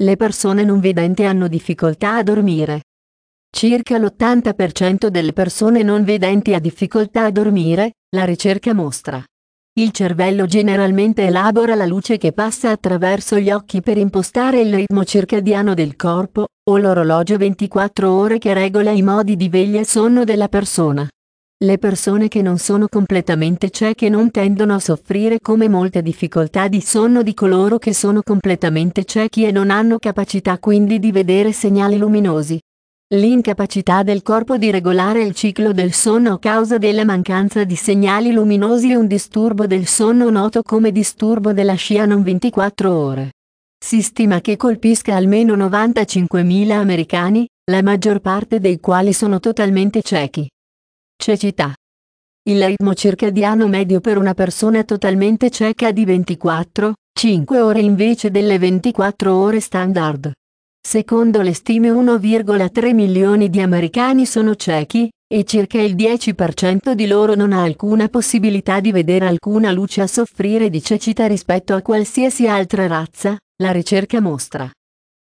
Le persone non vedenti hanno difficoltà a dormire. Circa l'80% delle persone non vedenti ha difficoltà a dormire, la ricerca mostra. Il cervello generalmente elabora la luce che passa attraverso gli occhi per impostare il ritmo circadiano del corpo, o l'orologio 24 ore che regola i modi di veglia e sonno della persona. Le persone che non sono completamente cieche cioè non tendono a soffrire come molte difficoltà di sonno di coloro che sono completamente ciechi cioè e non hanno capacità quindi di vedere segnali luminosi. L'incapacità del corpo di regolare il ciclo del sonno a causa della mancanza di segnali luminosi è un disturbo del sonno noto come disturbo della scia non 24 ore. Si stima che colpisca almeno 95.000 americani, la maggior parte dei quali sono totalmente ciechi. Cecità. Il ritmo circadiano medio per una persona totalmente cieca di 24, 5 ore invece delle 24 ore standard. Secondo le stime 1,3 milioni di americani sono ciechi, e circa il 10% di loro non ha alcuna possibilità di vedere alcuna luce a soffrire di cecità rispetto a qualsiasi altra razza, la ricerca mostra.